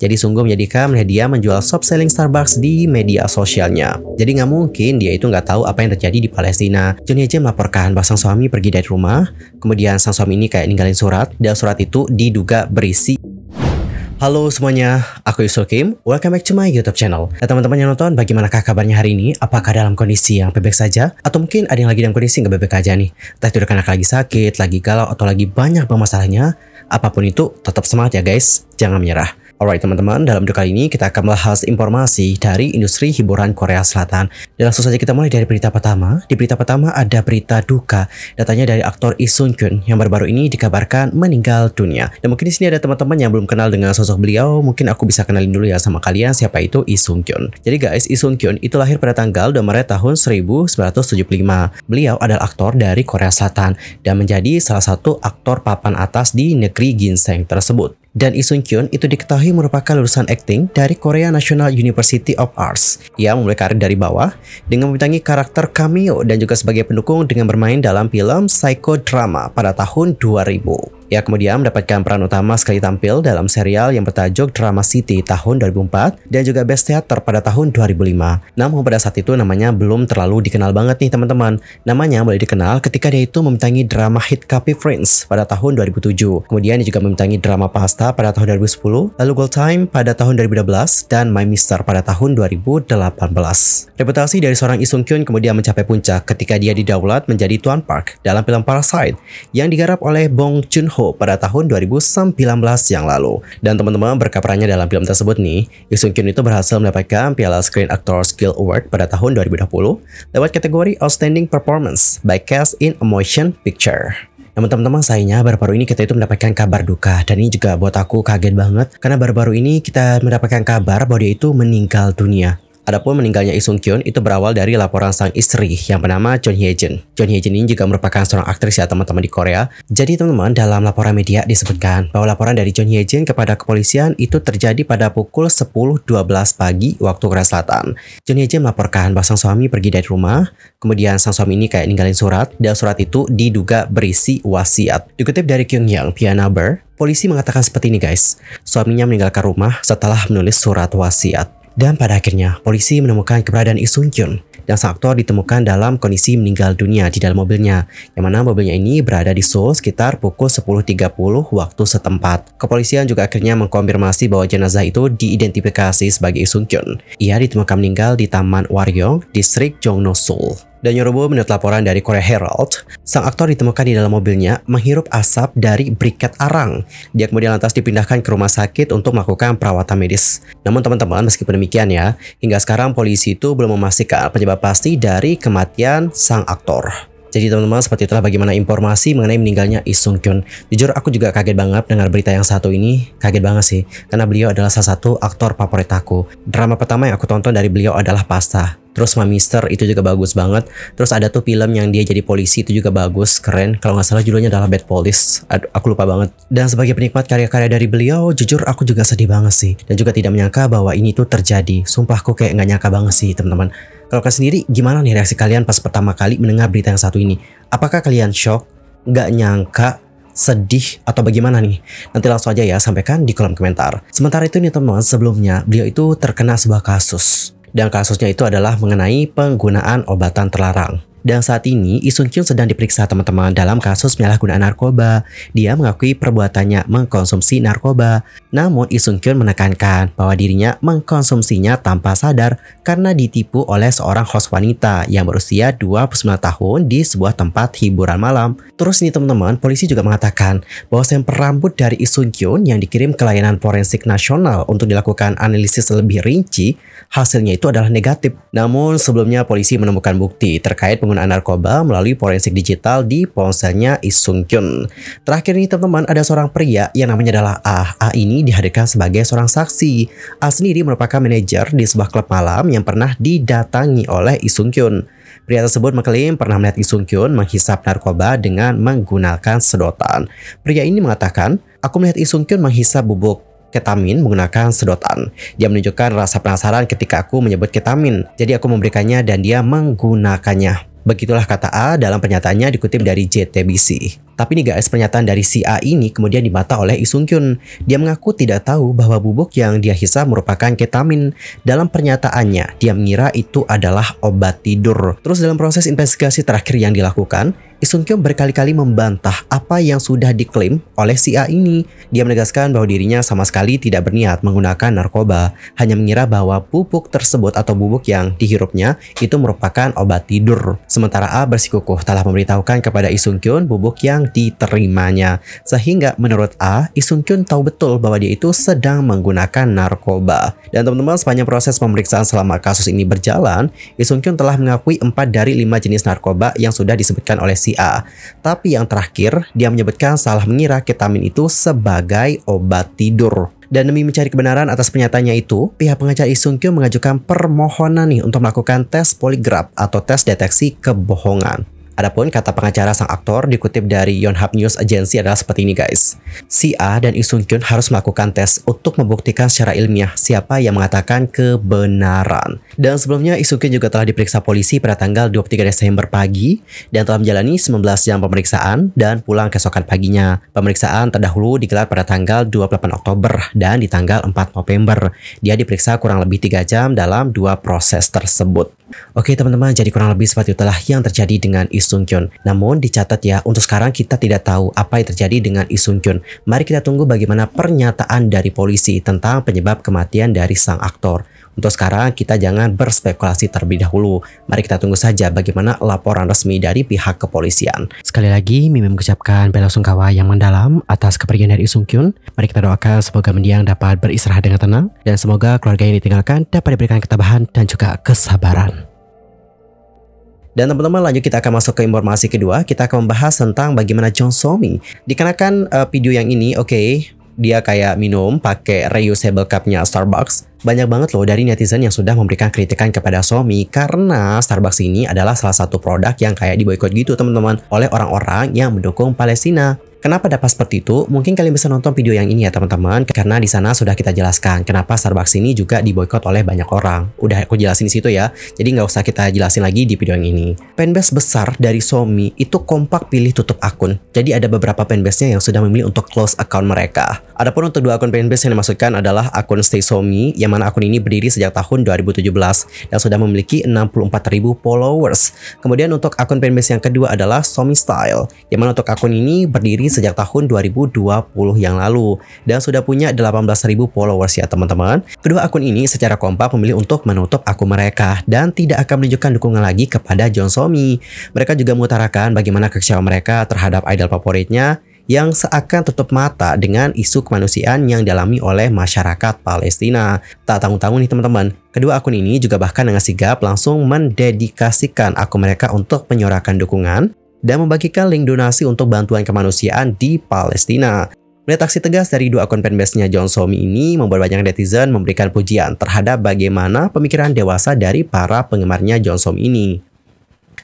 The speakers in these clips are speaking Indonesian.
Jadi sungguh menyedihkan melihat dia menjual soft selling Starbucks di media sosialnya. Jadi nggak mungkin dia itu nggak tahu apa yang terjadi di Palestina. Johnny aja melaporkan bahwa sang suami pergi dari rumah, kemudian sang suami ini kayak ninggalin surat, dan surat itu diduga berisi Halo semuanya, aku Yusul Kim. Welcome back to my YouTube channel. Nah, teman-teman yang nonton, bagaimanakah kabarnya hari ini? Apakah dalam kondisi yang bebek saja? Atau mungkin ada yang lagi dalam kondisi nggak baik aja nih? Entah itu karena lagi sakit, lagi galau, atau lagi banyak masalahnya. Apapun itu, tetap semangat ya guys. Jangan menyerah. Alright teman-teman, dalam video kali ini kita akan membahas informasi dari industri hiburan Korea Selatan. Dan langsung saja kita mulai dari berita pertama. Di berita pertama ada berita duka, datanya dari aktor Lee Sun Kyun yang baru-baru ini dikabarkan meninggal dunia. Dan mungkin di sini ada teman-teman yang belum kenal dengan sosok beliau, mungkin aku bisa kenalin dulu ya sama kalian siapa itu Lee Sun Kyun. Jadi guys, Lee Sun Kyun itu lahir pada tanggal 2 Maret tahun 1975. Beliau adalah aktor dari Korea Selatan dan menjadi salah satu aktor papan atas di negeri ginseng tersebut. Dan Lee Sun Kyun itu diketahui merupakan lulusan akting dari Korea National University of Arts. Ia memulai karir dari bawah dengan membintangi karakter cameo dan juga sebagai pendukung dengan bermain dalam film Psychodrama pada tahun 2000. Ia ya, kemudian mendapatkan peran utama sekali tampil dalam serial yang bertajuk Drama City tahun 2004 dan juga Best Theater pada tahun 2005. Namun pada saat itu namanya belum terlalu dikenal banget nih teman-teman. Namanya mulai dikenal ketika dia itu memintangi drama hit Copy Friends pada tahun 2007. Kemudian dia juga memintangi drama Pasta pada tahun 2010, lalu Gold Time pada tahun 2012, dan My Mister pada tahun 2018. Reputasi dari seorang Isung Kyun kemudian mencapai puncak ketika dia didaulat menjadi Tuan Park dalam film Parasite yang digarap oleh Bong Joon-ho Ho pada tahun 2019 yang lalu. Dan teman-teman berkat dalam film tersebut nih, Lee Seung Kyun itu berhasil mendapatkan Piala Screen Actors Guild Award pada tahun 2020 lewat kategori Outstanding Performance by Cast in a Motion Picture. Namun teman-teman sayangnya baru-baru ini kita itu mendapatkan kabar duka dan ini juga buat aku kaget banget karena baru-baru ini kita mendapatkan kabar bahwa dia itu meninggal dunia. Adapun meninggalnya Lee Sung Kyun itu berawal dari laporan sang istri yang bernama John Hye Jin. John Hye Jin ini juga merupakan seorang aktris ya teman-teman di Korea. Jadi teman-teman dalam laporan media disebutkan bahwa laporan dari John Hye Jin kepada kepolisian itu terjadi pada pukul 10.12 pagi waktu Korea Selatan. John Hye Jin melaporkan bahwa sang suami pergi dari rumah, kemudian sang suami ini kayak ninggalin surat dan surat itu diduga berisi wasiat. Dikutip dari Kyung Kyungyang Pianaber, polisi mengatakan seperti ini guys, suaminya meninggalkan rumah setelah menulis surat wasiat. Dan pada akhirnya, polisi menemukan keberadaan Isun Kyun dan sang aktor ditemukan dalam kondisi meninggal dunia di dalam mobilnya, yang mana mobilnya ini berada di Seoul sekitar pukul 10.30 waktu setempat. Kepolisian juga akhirnya mengkonfirmasi bahwa jenazah itu diidentifikasi sebagai Sung Kyun. Ia ditemukan meninggal di Taman Waryong, distrik Jongno, Seoul. Dan Yorobo menurut laporan dari Korea Herald, sang aktor ditemukan di dalam mobilnya menghirup asap dari briket arang. Dia kemudian lantas dipindahkan ke rumah sakit untuk melakukan perawatan medis. Namun teman-teman, meskipun demikian ya, hingga sekarang polisi itu belum memastikan penyebab pasti dari kematian sang aktor. Jadi teman-teman seperti itulah bagaimana informasi mengenai meninggalnya Lee Kyun. Jujur aku juga kaget banget dengar berita yang satu ini, kaget banget sih. Karena beliau adalah salah satu aktor favorit aku. Drama pertama yang aku tonton dari beliau adalah Pasta. Terus Mister itu juga bagus banget. Terus ada tuh film yang dia jadi polisi itu juga bagus, keren. Kalau nggak salah judulnya adalah Bad Police. Aduh, aku lupa banget. Dan sebagai penikmat karya-karya dari beliau, jujur aku juga sedih banget sih. Dan juga tidak menyangka bahwa ini tuh terjadi. Sumpah aku kayak nggak nyangka banget sih teman-teman. Kalau kalian sendiri gimana nih reaksi kalian pas pertama kali mendengar berita yang satu ini? Apakah kalian shock, nggak nyangka, sedih atau bagaimana nih? Nanti langsung aja ya sampaikan di kolom komentar. Sementara itu nih teman-teman, sebelumnya beliau itu terkena sebuah kasus. Dan kasusnya itu adalah mengenai penggunaan obatan terlarang. Dan saat ini, Lee Kyung sedang diperiksa teman-teman dalam kasus penyalahgunaan narkoba. Dia mengakui perbuatannya mengkonsumsi narkoba. Namun, Lee Kyung menekankan bahwa dirinya mengkonsumsinya tanpa sadar karena ditipu oleh seorang host wanita yang berusia 29 tahun di sebuah tempat hiburan malam. Terus ini teman-teman, polisi juga mengatakan bahwa sampel rambut dari Lee Kyung yang dikirim ke layanan forensik nasional untuk dilakukan analisis lebih rinci, hasilnya itu adalah negatif. Namun, sebelumnya polisi menemukan bukti terkait penggunaan narkoba melalui forensik digital di ponselnya Isung Kyun. Terakhir ini teman-teman ada seorang pria yang namanya adalah Ah. Ah ini dihadirkan sebagai seorang saksi. Ah sendiri merupakan manajer di sebuah klub malam yang pernah didatangi oleh Isung Kyun. Pria tersebut mengklaim pernah melihat Isung Kyun menghisap narkoba dengan menggunakan sedotan. Pria ini mengatakan, aku melihat Isung Kyun menghisap bubuk ketamin menggunakan sedotan. Dia menunjukkan rasa penasaran ketika aku menyebut ketamin. Jadi aku memberikannya dan dia menggunakannya. Begitulah kata A dalam pernyataannya dikutip dari JTBC. Tapi nih guys, pernyataan dari si A ini kemudian dibantah oleh Isung Kyun. Dia mengaku tidak tahu bahwa bubuk yang dia hisap merupakan ketamin. Dalam pernyataannya, dia mengira itu adalah obat tidur. Terus dalam proses investigasi terakhir yang dilakukan, Isun Kyung berkali-kali membantah apa yang sudah diklaim oleh si A ini. Dia menegaskan bahwa dirinya sama sekali tidak berniat menggunakan narkoba, hanya mengira bahwa pupuk tersebut atau bubuk yang dihirupnya itu merupakan obat tidur. Sementara A bersikukuh telah memberitahukan kepada Isun Kyung bubuk yang diterimanya. Sehingga menurut A, Isun Kyung tahu betul bahwa dia itu sedang menggunakan narkoba. Dan teman-teman, sepanjang proses pemeriksaan selama kasus ini berjalan, Isun Kyung telah mengakui 4 dari 5 jenis narkoba yang sudah disebutkan oleh si A. Tapi yang terakhir, dia menyebutkan salah mengira ketamin itu sebagai obat tidur. Dan demi mencari kebenaran atas pernyataannya itu, pihak pengacara Sung Kyu mengajukan permohonan nih untuk melakukan tes poligraf atau tes deteksi kebohongan. Adapun kata pengacara sang aktor dikutip dari Yonhap News Agency adalah seperti ini guys. Si A dan Sung Kyun harus melakukan tes untuk membuktikan secara ilmiah siapa yang mengatakan kebenaran. Dan sebelumnya Sung Kyun juga telah diperiksa polisi pada tanggal 23 Desember pagi dan telah menjalani 19 jam pemeriksaan dan pulang keesokan paginya. Pemeriksaan terdahulu digelar pada tanggal 28 Oktober dan di tanggal 4 November. Dia diperiksa kurang lebih 3 jam dalam dua proses tersebut. Oke teman-teman, jadi kurang lebih seperti itulah yang terjadi dengan Lee Sung Kyun. Namun dicatat ya, untuk sekarang kita tidak tahu apa yang terjadi dengan Lee Sung Kyun. Mari kita tunggu bagaimana pernyataan dari polisi tentang penyebab kematian dari sang aktor. Untuk sekarang kita jangan berspekulasi terlebih dahulu. Mari kita tunggu saja bagaimana laporan resmi dari pihak kepolisian. Sekali lagi, mimin mengucapkan bela sungkawa yang mendalam atas kepergian dari Sung Kyun. Mari kita doakan semoga mendiang dapat beristirahat dengan tenang dan semoga keluarga yang ditinggalkan dapat diberikan ketabahan dan juga kesabaran. Dan teman-teman lanjut kita akan masuk ke informasi kedua Kita akan membahas tentang bagaimana John Somi Dikarenakan uh, eh, video yang ini oke okay, dia kayak minum pakai reusable cupnya Starbucks, banyak banget loh dari netizen yang sudah memberikan kritikan kepada Xiaomi karena Starbucks ini adalah salah satu produk yang kayak diboykot gitu teman-teman oleh orang-orang yang mendukung Palestina. Kenapa dapat seperti itu? Mungkin kalian bisa nonton video yang ini ya teman-teman, karena di sana sudah kita jelaskan kenapa Starbucks ini juga diboykot oleh banyak orang. Udah aku jelasin di situ ya, jadi nggak usah kita jelasin lagi di video yang ini. Fanbase besar dari Somi itu kompak pilih tutup akun. Jadi ada beberapa fanbase-nya yang sudah memilih untuk close account mereka. Adapun untuk dua akun fanbase yang dimaksudkan adalah akun Stay Somi, yang mana akun ini berdiri sejak tahun 2017 dan sudah memiliki 64.000 followers. Kemudian untuk akun fanbase yang kedua adalah Somi Style, yang mana untuk akun ini berdiri sejak tahun 2020 yang lalu dan sudah punya 18.000 followers ya teman-teman. Kedua akun ini secara kompak memilih untuk menutup akun mereka dan tidak akan menunjukkan dukungan lagi kepada John Somi. Mereka juga mengutarakan bagaimana kekecewaan mereka terhadap idol favoritnya yang seakan tutup mata dengan isu kemanusiaan yang dialami oleh masyarakat Palestina. Tak tanggung-tanggung nih teman-teman, kedua akun ini juga bahkan dengan sigap langsung mendedikasikan akun mereka untuk menyorakan dukungan dan membagikan link donasi untuk bantuan kemanusiaan di Palestina. Melihat aksi tegas dari dua akun fanbase-nya John Somi ini membuat banyak netizen memberikan pujian terhadap bagaimana pemikiran dewasa dari para penggemarnya John Somi ini.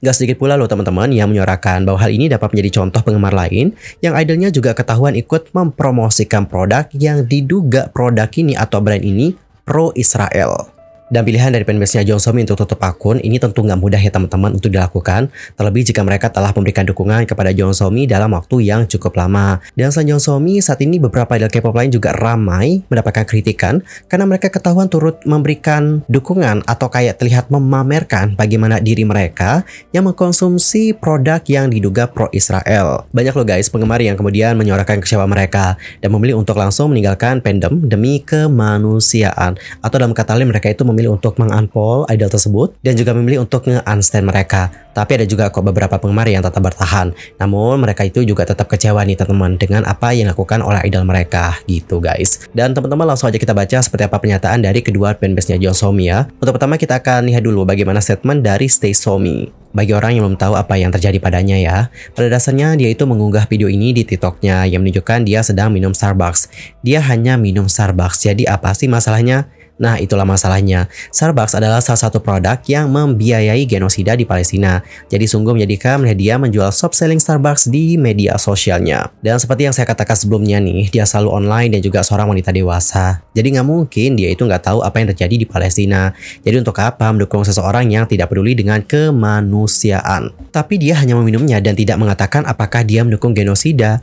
Gak sedikit pula loh teman-teman yang menyuarakan bahwa hal ini dapat menjadi contoh penggemar lain yang idolnya juga ketahuan ikut mempromosikan produk yang diduga produk ini atau brand ini pro-Israel. Dan pilihan dari fanbase-nya Somi untuk tutup akun ini tentu nggak mudah ya teman-teman untuk dilakukan, terlebih jika mereka telah memberikan dukungan kepada Somi dalam waktu yang cukup lama. Dan selain Somi saat ini beberapa idol K-pop lain juga ramai mendapatkan kritikan karena mereka ketahuan turut memberikan dukungan atau kayak terlihat memamerkan bagaimana diri mereka yang mengkonsumsi produk yang diduga pro-Israel. Banyak loh guys penggemar yang kemudian menyuarakan kecewa mereka dan memilih untuk langsung meninggalkan fandom demi kemanusiaan atau dalam kata lain mereka itu memilih untuk mengunfollow idol tersebut dan juga memilih untuk nge-unstand mereka. Tapi ada juga kok beberapa penggemar yang tetap bertahan. Namun mereka itu juga tetap kecewa nih teman-teman dengan apa yang dilakukan oleh idol mereka gitu guys. Dan teman-teman langsung aja kita baca seperti apa pernyataan dari kedua fanbase-nya Josomi ya. Untuk pertama kita akan lihat dulu bagaimana statement dari Stay Somi bagi orang yang belum tahu apa yang terjadi padanya ya. Pada dasarnya dia itu mengunggah video ini di TikToknya yang menunjukkan dia sedang minum Starbucks. Dia hanya minum Starbucks, jadi apa sih masalahnya? Nah, itulah masalahnya. Starbucks adalah salah satu produk yang membiayai genosida di Palestina. Jadi sungguh menjadikan media menjual soft selling Starbucks di media sosialnya. Dan seperti yang saya katakan sebelumnya nih, dia selalu online dan juga seorang wanita dewasa. Jadi nggak mungkin dia itu nggak tahu apa yang terjadi di Palestina. Jadi untuk apa mendukung seseorang yang tidak peduli dengan kemanusiaan? Tapi dia hanya meminumnya dan tidak mengatakan apakah dia mendukung genosida.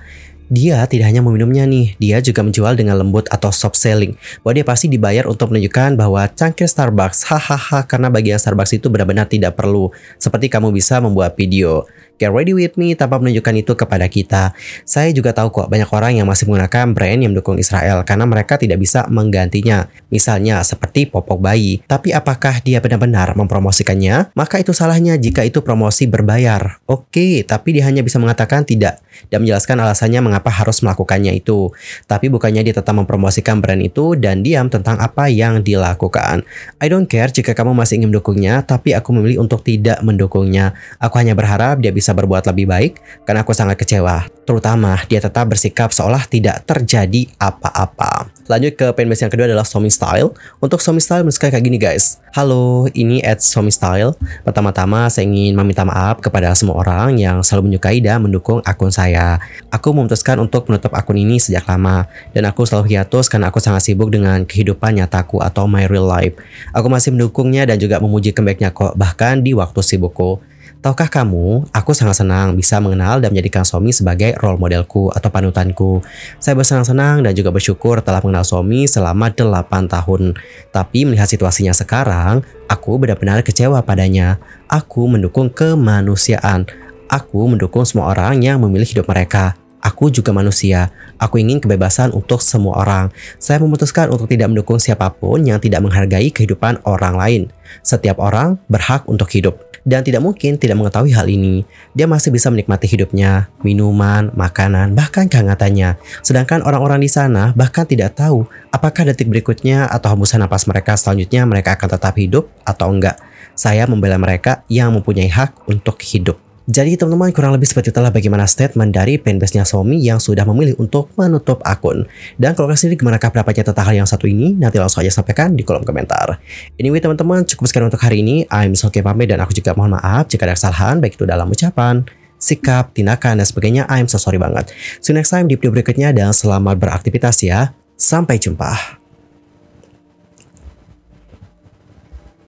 Dia tidak hanya meminumnya nih, dia juga menjual dengan lembut atau soft selling. Bahwa dia pasti dibayar untuk menunjukkan bahwa cangkir Starbucks, hahaha, karena bagian Starbucks itu benar-benar tidak perlu. Seperti kamu bisa membuat video. Get Ready With Me tanpa menunjukkan itu kepada kita. Saya juga tahu kok banyak orang yang masih menggunakan brand yang mendukung Israel karena mereka tidak bisa menggantinya. Misalnya seperti popok bayi. Tapi apakah dia benar-benar mempromosikannya? Maka itu salahnya jika itu promosi berbayar. Oke, tapi dia hanya bisa mengatakan tidak dan menjelaskan alasannya mengapa harus melakukannya itu. Tapi bukannya dia tetap mempromosikan brand itu dan diam tentang apa yang dilakukan. I don't care jika kamu masih ingin mendukungnya, tapi aku memilih untuk tidak mendukungnya. Aku hanya berharap dia bisa bisa berbuat lebih baik karena aku sangat kecewa. Terutama dia tetap bersikap seolah tidak terjadi apa-apa. Lanjut ke fanbase yang kedua adalah Somi Style. Untuk Somi Style menurut kayak gini guys. Halo, ini at Somi Style. Pertama-tama saya ingin meminta maaf kepada semua orang yang selalu menyukai dan mendukung akun saya. Aku memutuskan untuk menutup akun ini sejak lama dan aku selalu hiatus karena aku sangat sibuk dengan kehidupan nyataku atau my real life. Aku masih mendukungnya dan juga memuji comebacknya kok bahkan di waktu sibukku. Tahukah kamu, aku sangat senang bisa mengenal dan menjadikan suami sebagai role modelku atau panutanku. Saya bersenang-senang dan juga bersyukur telah mengenal suami selama 8 tahun. Tapi melihat situasinya sekarang, aku benar-benar kecewa padanya. Aku mendukung kemanusiaan. Aku mendukung semua orang yang memilih hidup mereka aku juga manusia. Aku ingin kebebasan untuk semua orang. Saya memutuskan untuk tidak mendukung siapapun yang tidak menghargai kehidupan orang lain. Setiap orang berhak untuk hidup dan tidak mungkin tidak mengetahui hal ini. Dia masih bisa menikmati hidupnya, minuman, makanan, bahkan kehangatannya. Sedangkan orang-orang di sana bahkan tidak tahu apakah detik berikutnya atau hembusan napas mereka selanjutnya mereka akan tetap hidup atau enggak. Saya membela mereka yang mempunyai hak untuk hidup. Jadi teman-teman kurang lebih seperti itulah bagaimana statement dari fanbase-nya Xiaomi yang sudah memilih untuk menutup akun. Dan kalau kalian sendiri gimana pendapatnya tentang hal yang satu ini, nanti langsung aja sampaikan di kolom komentar. Anyway teman-teman cukup sekian untuk hari ini. I'm Soke Pame dan aku juga mohon maaf jika ada kesalahan baik itu dalam ucapan, sikap, tindakan, dan sebagainya. I'm so sorry banget. See you next time di video berikutnya dan selamat beraktivitas ya. Sampai jumpa.